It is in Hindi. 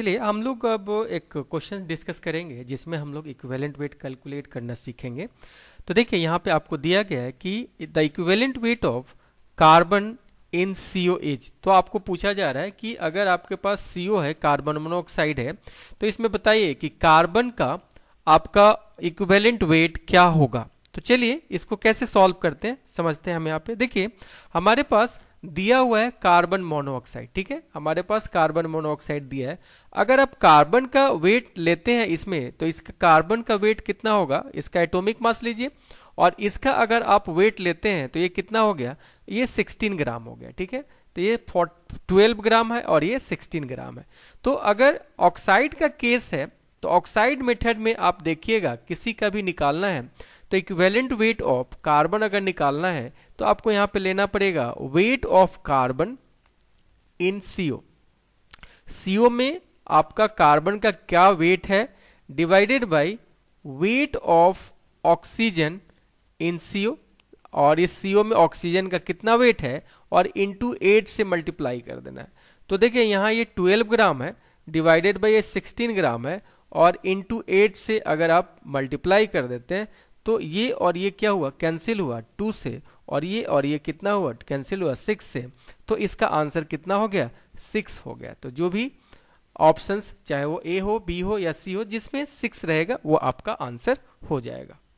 चलिए हम लोग अब एक क्वेश्चन डिस्कस करेंगे जिसमें हम लोग इक्वेलेंट वेट कैलकुलेट करना सीखेंगे तो देखिए यहाँ पे आपको दिया गया है कि the equivalent weight of carbon in C तो आपको पूछा जा रहा है कि अगर आपके पास सी है कार्बन मोनोऑक्साइड है तो इसमें बताइए कि कार्बन का आपका इक्वेलेंट वेट क्या होगा तो चलिए इसको कैसे सॉल्व करते हैं समझते हैं हम यहाँ पे देखिए हमारे पास दिया हुआ है कार्बन मोनोऑक्साइड ठीक है हमारे पास कार्बन मोनोऑक्साइड दिया है अगर आप कार्बन का वेट लेते हैं इसमें तो इसका कार्बन का वेट कितना होगा इसका एटोमिक मास लीजिए और इसका अगर आप वेट लेते हैं तो ये कितना हो गया ये 16 ग्राम हो गया ठीक है तो ये 12 ग्राम है और ये 16 ग्राम है तो अगर ऑक्साइड का केस है तो ऑक्साइड मेथड में आप देखिएगा किसी का भी निकालना है तो इक्वेलेंट वेट ऑफ कार्बन अगर निकालना है तो आपको यहां पे लेना पड़ेगा weight of carbon in CO CO में आपका कार्बन का क्या वेट है divided by weight of oxygen in CO और इस सीओ में ऑक्सीजन का कितना वेट है और इनटू एट से मल्टीप्लाई कर देना है तो देखिए यहां ये 12 ग्राम है डिवाइडेड बाय ये 16 ग्राम है और इंटू एट से अगर आप मल्टीप्लाई कर देते हैं तो ये और ये क्या हुआ कैंसिल हुआ टू से और ये और ये कितना हुआ कैंसिल हुआ सिक्स से तो इसका आंसर कितना हो गया सिक्स हो गया तो जो भी ऑप्शंस चाहे वो ए हो बी हो या सी हो जिसमें सिक्स रहेगा वो आपका आंसर हो जाएगा